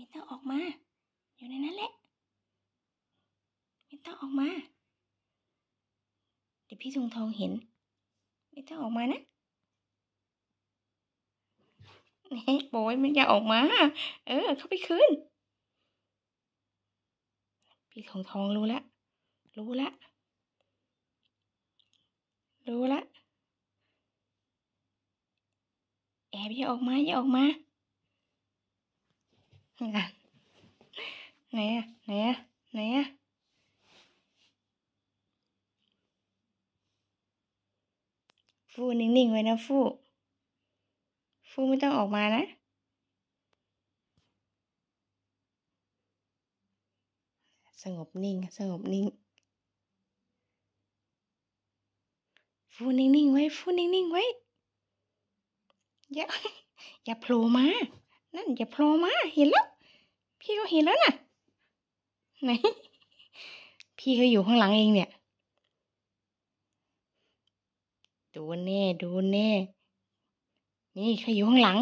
ไม่ต้องออกมาอยู่ในนั้นแหละไม่ต้องออกมาเดี๋ยวพี่ทงทองเห็นไม่ต้องออกมานะนี่บอยมันอยากออกมา เออเข้าไปคืนพี่ทองทองรู้ละรู้ละรู้ละแอบอย่าออกมาอย่าออกมาน è nè, n นอะนะนฟูนิ่งๆไว้นะ ฟู ฟูไม่ต้องออกมานะ สงบนิ่ง สงบนิ่ง ฟูนิ่งๆไว้ ฟูนิ่งๆไว้ อย่า อย่าโผล่มา นั่น อย่าโผล่มา เห็นแล้วพี่ก็เห็นแล้วนะ่ะ ไหน พี่เขาอยู่ข้างหลังเองเนี่ย ดูแน่ดูแน่นี่เขาอยู่ข้างหลัง